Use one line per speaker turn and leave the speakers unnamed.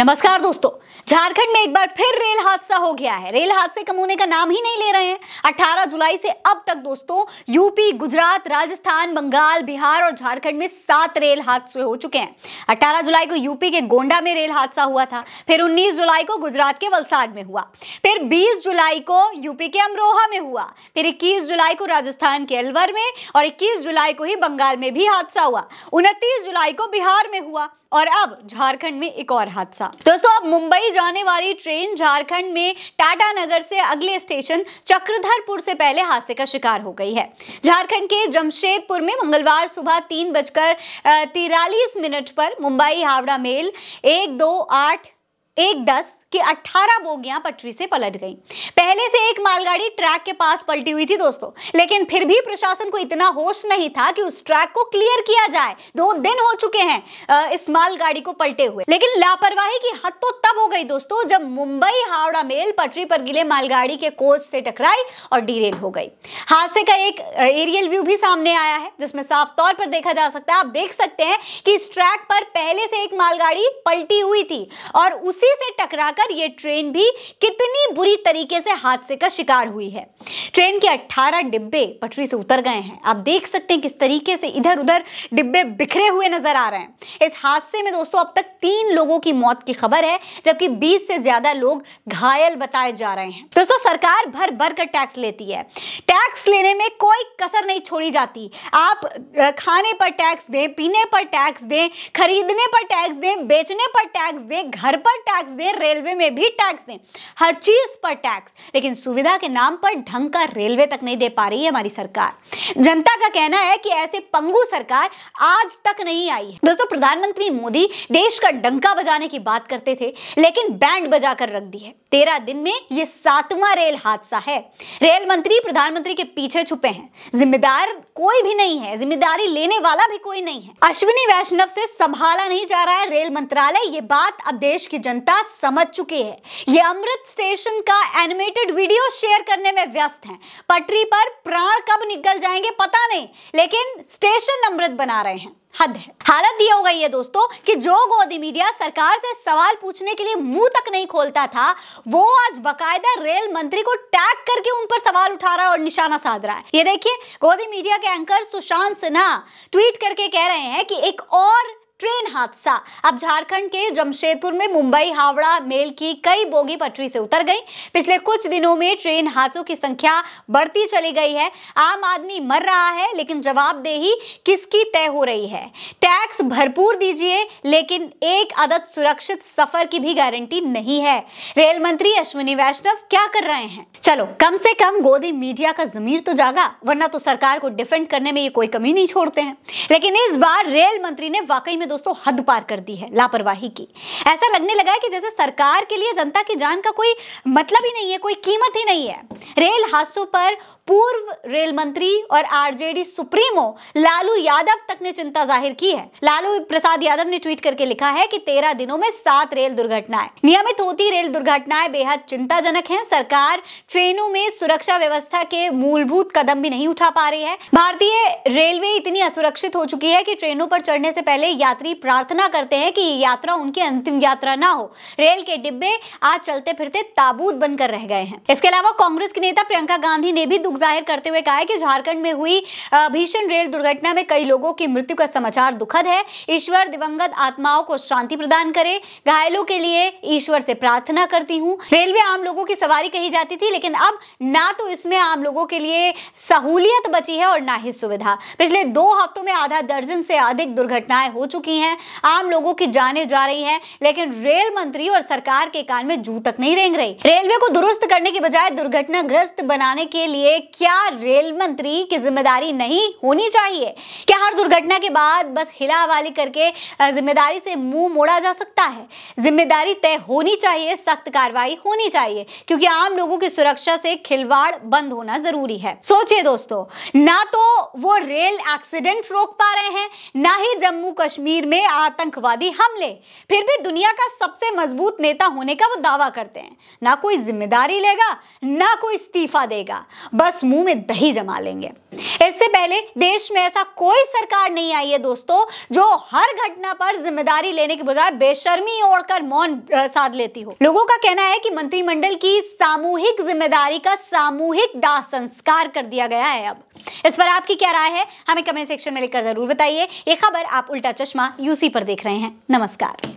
नमस्कार दोस्तों झारखंड में एक बार फिर रेल हादसा हो गया है रेल हादसे कम होने का नाम ही नहीं ले रहे हैं 18 जुलाई से अब तक दोस्तों यूपी गुजरात राजस्थान बंगाल बिहार और झारखंड में सात रेल हादसे हो चुके हैं 18 जुलाई को यूपी के गोंडा में रेल हादसा हुआ था फिर 19 जुलाई को गुजरात के वलसाड में हुआ फिर बीस जुलाई को यूपी के अमरोहा में हुआ फिर इक्कीस जुलाई को राजस्थान के अलवर में और इक्कीस जुलाई को ही बंगाल में भी हादसा हुआ उनतीस जुलाई को बिहार में हुआ और अब झारखंड में एक और हादसा होगा दोस्तों अब मुंबई जाने वाली ट्रेन झारखंड में टाटा नगर से अगले स्टेशन चक्रधरपुर से पहले हादसे का शिकार हो गई है झारखंड के जमशेदपुर में मंगलवार सुबह तीन बजकर तिरालीस मिनट पर मुंबई हावड़ा मेल एक दो आठ एक दस कि 18 बोगियां पटरी से पलट गई पहले से एक मालगाड़ी ट्रैक के पास पलटी हुई थी दोस्तों लेकिन फिर भी प्रशासन को इतना होश नहीं था कि उस ट्रैक को क्लियर किया जाए दो दिन हो चुके हैं इस मालगाड़ी को पलटे हुए लेकिन लापरवाही की हद तो तब हो गई दोस्तों जब मुंबई हावड़ा मेल पटरी पर गिले मालगाड़ी के कोच से टकराई और डीरेल हो गई हादसे का एक एरियल व्यू भी सामने आया है जिसमें साफ तौर पर देखा जा सकता है आप देख सकते हैं कि इस ट्रैक पर पहले से एक मालगाड़ी पलटी हुई थी और उसी से टकराकर जाकर यह ट्रेन भी कितनी बुरी तरीके से हादसे का शिकार हुई है ट्रेन के 18 डिब्बे पटरी से उतर गए हैं आप देख सकते हैं किस तरीके से इधर उधर डिब्बे बिखरे हुए नजर आ रहे हैं इस हादसे में दोस्तों अब तक तीन लोगों की मौत की खबर है जबकि बीस से ज्यादा लोग घायल बताए जा रहे हैं दोस्तों सरकार भर भर कर टैक्स लेती है टैक्स लेने में कोई कसर नहीं छोड़ी जाती आप खाने पर टैक्स दें पीने पर टैक्स दें खरीदने पर टैक्स दें बेचने पर टैक्स दें घर पर टैक्स दें रेलवे रेलवे में भी टैक्स दें हर चीज पर टैक्स लेकिन सुविधा के नाम पर ढंग का रेलवे तक नहीं दे पा रही है हमारी सरकार जनता का कहना है कि ऐसे पंगू सरकार आज तक नहीं आई है दोस्तों प्रधानमंत्री मोदी देश का डंका बजाने की बात करते थे लेकिन बैंड बजा कर रख दी है तेरह दिन में यह सातवां रेल हादसा है रेल मंत्री प्रधानमंत्री के पीछे छुपे हैं जिम्मेदार कोई भी नहीं है जिम्मेदारी लेने वाला भी कोई नहीं है अश्विनी वैष्णव से संभाला नहीं जा रहा है रेल मंत्रालय ये बात अब देश की जनता समझ चुके हैं ये अमृत स्टेशन का एनिमेटेड वीडियो शेयर करने में व्यस्त हैं पटरी पर प्राण कब निकल जाएंगे पता नहीं लेकिन स्टेशन अमृत बना रहे हैं हद है हालत ये हो गई है दोस्तों कि जो गोदी मीडिया सरकार से सवाल पूछने के लिए मुंह तक नहीं खोलता था वो आज बकायदा रेल मंत्री को टैग करके उन पर सवाल उठा रहा है और निशाना साध रहा है ये देखिए गोदी मीडिया के एंकर सुशांत सिन्हा ट्वीट करके कह रहे हैं कि एक और ट्रेन हादसा अब झारखंड के जमशेदपुर में मुंबई हावड़ा मेल की कई बोगी पटरी से उतर गई पिछले कुछ दिनों में ट्रेन हादसों की संख्या बढ़ती चली गई है आम आदमी मर रहा है लेकिन जवाबदेही किसकी तय हो रही है टैक्स भरपूर दीजिए लेकिन एक आदत सुरक्षित सफर की भी गारंटी नहीं है रेल मंत्री अश्विनी वैष्णव क्या कर रहे हैं चलो कम से कम गोदी मीडिया का जमीर तो जागा वरना तो सरकार को डिफेंड करने में ये कोई कमी नहीं छोड़ते हैं लेकिन इस बार रेल मंत्री ने वाकई में दोस्तों हद पार कर दी है लापरवाही की ऐसा लगने लगा है कि जैसे सरकार के लिए जनता की जान का कोई मतलब ही नहीं है कोई कीमत ही नहीं है रेल हादसों पर पूर्व रेल मंत्री और आरजेडी सुप्रीमो लालू यादव तक ने चिंता जाहिर की है लालू प्रसाद यादव ने ट्वीट करके लिखा है कि तेरह दिनों में सात रेल दुर्घटनाएं नियमित होती रेल दुर्घटनाएं बेहद चिंताजनक हैं सरकार ट्रेनों में सुरक्षा व्यवस्था के मूलभूत कदम भी नहीं उठा पा रही है भारतीय रेलवे इतनी असुरक्षित हो चुकी है कि ट्रेनों पर चढ़ने से पहले यात्री यात्री प्रार्थना करते हैं कि ये यात्रा उनकी अंतिम यात्रा ना हो रेल के डिब्बे आज चलते फिरते ताबूत बनकर रह गए हैं इसके अलावा कांग्रेस की नेता प्रियंका गांधी ने भी दुख जाहिर करते हुए कहा है कि झारखंड में हुई भीषण रेल दुर्घटना में कई लोगों की मृत्यु का समाचार दुखद है ईश्वर दिवंगत आत्माओं को शांति प्रदान करे घायलों के लिए ईश्वर से प्रार्थना करती हूँ रेलवे आम लोगों की सवारी कही जाती थी लेकिन अब ना तो इसमें आम लोगों के लिए सहूलियत बची है और ना ही सुविधा पिछले दो हफ्तों में आधा दर्जन से अधिक दुर्घटनाएं हो चुकी चुकी हैं आम लोगों की जाने जा रही हैं लेकिन रेल मंत्री और सरकार के कान में जू तक नहीं रेंग रही रेलवे को दुरुस्त करने की बजाय दुर्घटनाग्रस्त बनाने के लिए क्या रेल मंत्री की जिम्मेदारी नहीं होनी चाहिए क्या हर दुर्घटना के बाद बस हिला करके जिम्मेदारी से मुंह मोड़ा जा सकता है जिम्मेदारी तय होनी चाहिए सख्त कार्रवाई होनी चाहिए क्योंकि आम लोगों की सुरक्षा से खिलवाड़ बंद होना जरूरी है सोचिए दोस्तों ना तो वो रेल एक्सीडेंट रोक पा रहे हैं ना ही जम्मू कश्मीर कश्मीर में आतंकवादी हमले फिर भी दुनिया का सबसे मजबूत नेता होने का वो दावा करते हैं ना कोई जिम्मेदारी लेगा ना कोई इस्तीफा देगा बस मुंह में दही जमा लेंगे इससे पहले देश में ऐसा कोई सरकार नहीं आई है दोस्तों जो हर घटना पर जिम्मेदारी लेने के बजाय बेशर्मी ओढ़कर मौन साध लेती हो लोगों का कहना है कि मंत्रिमंडल की सामूहिक जिम्मेदारी का सामूहिक दाह संस्कार कर दिया गया है अब इस पर आपकी क्या राय है हमें कमेंट सेक्शन में लिखकर जरूर बताइए ये खबर आप उल्टा चश्मा यूसी पर देख रहे हैं नमस्कार